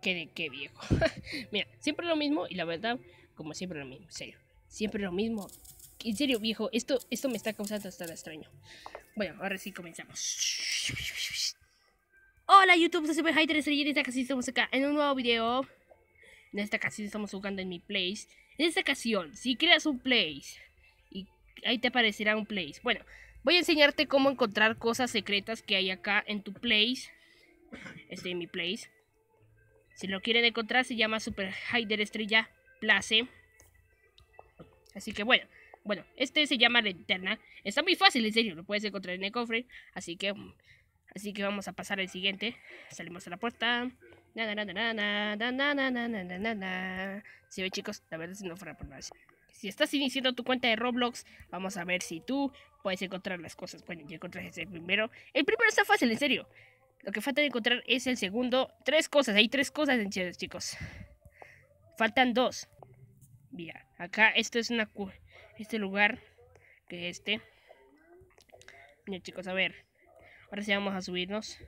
qué, qué viejo. Mira, siempre lo mismo y la verdad, como siempre lo mismo, en serio. Siempre lo mismo. En serio, viejo, esto, esto me está causando hasta extraño. Bueno, ahora sí comenzamos. Hola YouTube, soy Super en esta ocasión estamos acá en un nuevo video. En esta ocasión estamos jugando en mi place. En esta ocasión, si creas un place y ahí te aparecerá un place. Bueno, voy a enseñarte cómo encontrar cosas secretas que hay acá en tu place. Este, en mi place. Si lo quieren encontrar, se llama Super Hyder Estrella Place. Así que bueno. Bueno, este se llama Linterna. Está muy fácil, en serio. Lo puedes encontrar en el cofre. Así que. Así que vamos a pasar al siguiente. Salimos a la puerta. Si ve chicos, la verdad es que no fuera por nada. Si estás iniciando tu cuenta de Roblox, vamos a ver si tú puedes encontrar las cosas. Bueno, yo encontré ese primero. El primero está fácil, en serio. Lo que falta de encontrar es el segundo. Tres cosas, hay tres cosas en en chicos. Faltan dos. Mira, acá esto es una este lugar que este. Mira, chicos, a ver. Ahora sí vamos a subirnos.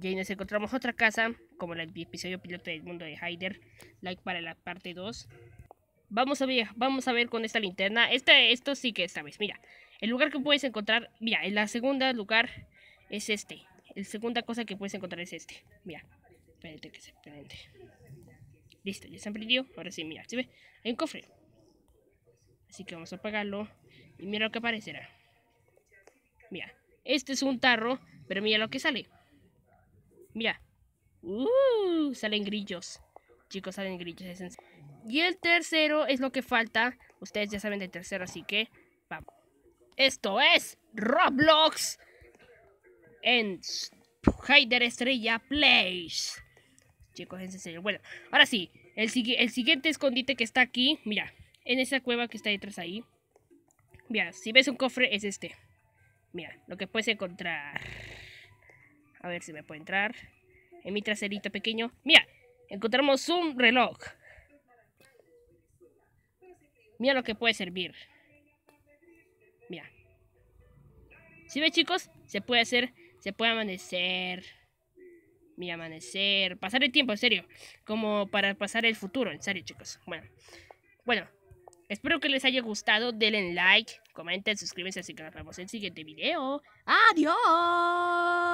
Y ahí nos encontramos otra casa, como el episodio piloto del mundo de Hyder. Like para la parte 2. Vamos a ver, vamos a ver con esta linterna. Este, esto sí que esta vez, mira. El lugar que puedes encontrar, mira, en la segunda lugar es este. La segunda cosa que puedes encontrar es este. Mira, espérate que se prende. Listo, ya se han Ahora sí, mira, ¿se ve? Hay un cofre. Así que vamos a apagarlo. Y mira lo que aparecerá. Mira, este es un tarro, pero mira lo que sale. Mira. Uh, salen grillos. Chicos, salen grillos. y el tercero es lo que falta. Ustedes ya saben del tercero, así que vamos. Esto es Roblox en Hyder Estrella Place. Chicos, en serio. Bueno, ahora sí. El, el siguiente escondite que está aquí, mira, en esa cueva que está detrás ahí. Mira, si ves un cofre es este. Mira, lo que puedes encontrar. A ver si me puedo entrar. En mi traserito pequeño. Mira, encontramos un reloj. Mira lo que puede servir. Mira. Si ves chicos? Se puede hacer se puede amanecer. Mi amanecer. Pasar el tiempo, en serio. Como para pasar el futuro, en serio, chicos. Bueno. Bueno. Espero que les haya gustado. Denle like, comenten, suscríbanse. Así que nos vemos en el siguiente video. ¡Adiós!